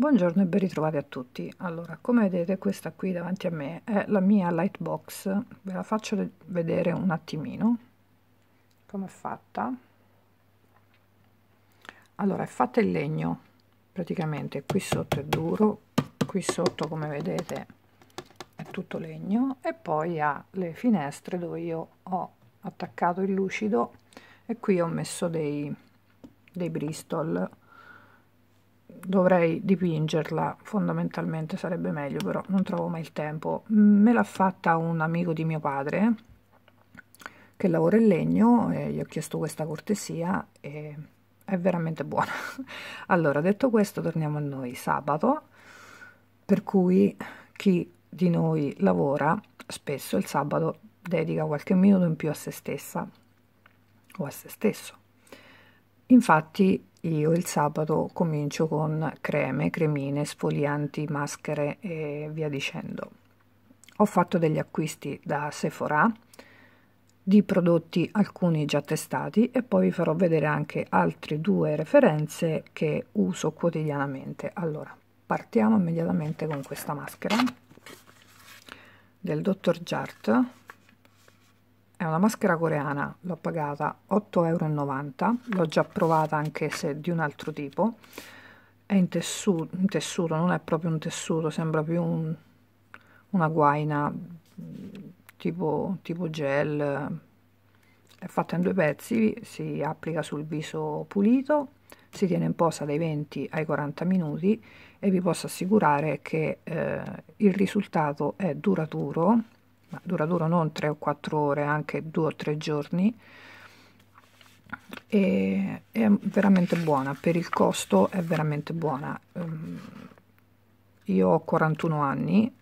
Buongiorno e ben ritrovati a tutti. Allora, come vedete questa qui davanti a me è la mia lightbox. Ve la faccio vedere un attimino come è fatta. Allora, è fatta in legno, praticamente qui sotto è duro, qui sotto come vedete è tutto legno e poi ha le finestre dove io ho attaccato il lucido e qui ho messo dei, dei Bristol dovrei dipingerla fondamentalmente sarebbe meglio però non trovo mai il tempo me l'ha fatta un amico di mio padre che lavora in legno e gli ho chiesto questa cortesia e è veramente buona allora detto questo torniamo a noi sabato per cui chi di noi lavora spesso il sabato dedica qualche minuto in più a se stessa o a se stesso infatti io il sabato comincio con creme, cremine, sfolianti, maschere e via dicendo. Ho fatto degli acquisti da Sephora di prodotti alcuni già testati e poi vi farò vedere anche altre due referenze che uso quotidianamente. Allora, partiamo immediatamente con questa maschera del Dr. Jart è una maschera coreana l'ho pagata 8,90 euro l'ho già provata anche se di un altro tipo è in tessuto, in tessuto non è proprio un tessuto sembra più un, una guaina tipo, tipo gel è fatta in due pezzi si applica sul viso pulito si tiene in posa dai 20 ai 40 minuti e vi posso assicurare che eh, il risultato è duraturo ma dura dura non 3 o 4 ore, anche 2 o 3 giorni e è veramente buona, per il costo è veramente buona. Ehm, io ho 41 anni,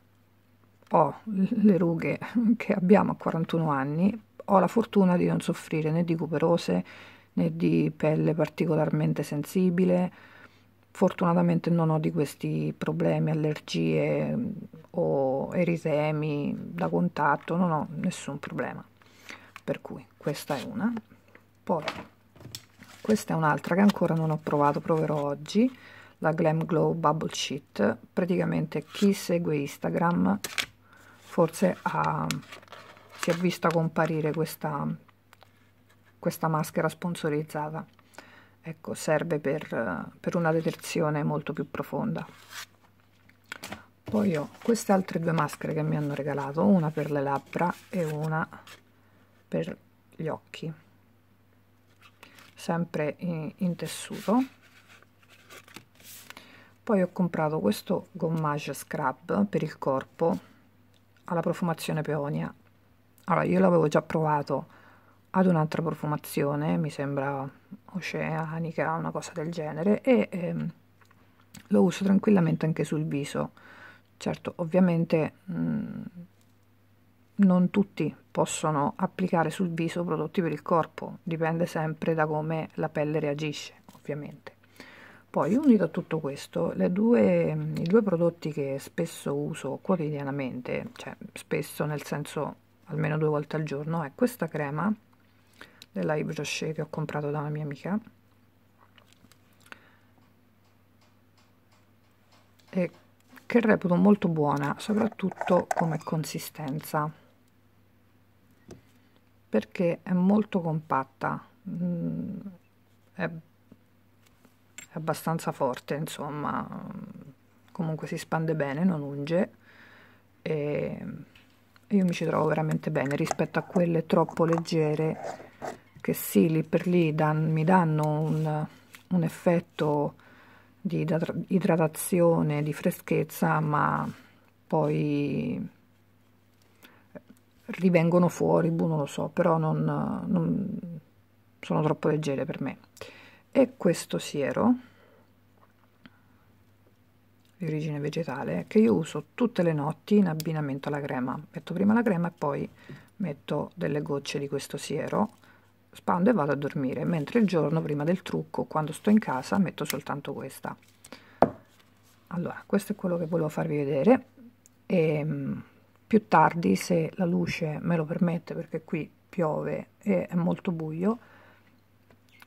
ho le rughe che abbiamo a 41 anni, ho la fortuna di non soffrire né di cuperose né di pelle particolarmente sensibile, fortunatamente non ho di questi problemi, allergie mm, o erisemi da contatto, non ho nessun problema. Per cui questa è una. Poi questa è un'altra che ancora non ho provato, proverò oggi, la Glam Glow Bubble Sheet. Praticamente chi segue Instagram forse ha, si è vista comparire questa, questa maschera sponsorizzata ecco serve per, per una detersione molto più profonda poi ho queste altre due maschere che mi hanno regalato una per le labbra e una per gli occhi sempre in, in tessuto poi ho comprato questo gommage scrub per il corpo alla profumazione peonia allora io l'avevo già provato ad un'altra profumazione mi sembra oceanica, una cosa del genere, e ehm, lo uso tranquillamente anche sul viso. Certo, ovviamente mh, mm, non tutti possono applicare sul viso prodotti per il corpo, dipende sempre da come la pelle reagisce, ovviamente. Poi, unito a tutto questo, due, i due prodotti che spesso uso quotidianamente, cioè spesso nel senso almeno due volte al giorno, è questa crema della Airbrush che ho comprato da una mia amica e che reputo molto buona soprattutto come consistenza perché è molto compatta mm, è abbastanza forte insomma mm, comunque si spande bene non unge e io mi ci trovo veramente bene rispetto a quelle troppo leggere che sì, lì per lì dan, mi danno un, un effetto di idratazione, di freschezza, ma poi eh, rivengono fuori, boh, non lo so, però non, non sono troppo leggere per me. E questo siero di origine vegetale che io uso tutte le notti in abbinamento alla crema. Metto prima la crema e poi metto delle gocce di questo siero spando e vado a dormire, mentre il giorno prima del trucco, quando sto in casa, metto soltanto questa. Allora, questo è quello che volevo farvi vedere. E, ehm, più tardi, se la luce me lo permette, perché qui piove e è molto buio,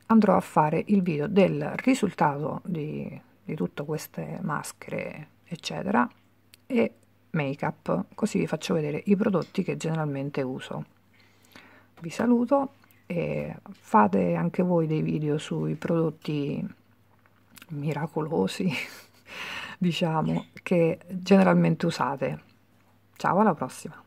andrò a fare il video del risultato di, di tutte queste maschere, eccetera, e make up, così vi faccio vedere i prodotti che generalmente uso. Vi saluto e fate anche voi dei video sui prodotti miracolosi diciamo che generalmente usate ciao alla prossima